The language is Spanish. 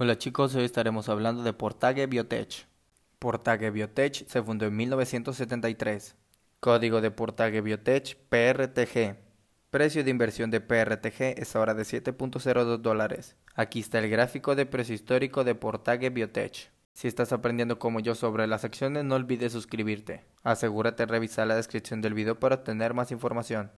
Hola chicos, hoy estaremos hablando de Portage Biotech. Portage Biotech se fundó en 1973. Código de Portage Biotech PRTG. Precio de inversión de PRTG es ahora de 7.02 dólares. Aquí está el gráfico de precio histórico de Portage Biotech. Si estás aprendiendo como yo sobre las acciones, no olvides suscribirte. Asegúrate de revisar la descripción del video para obtener más información.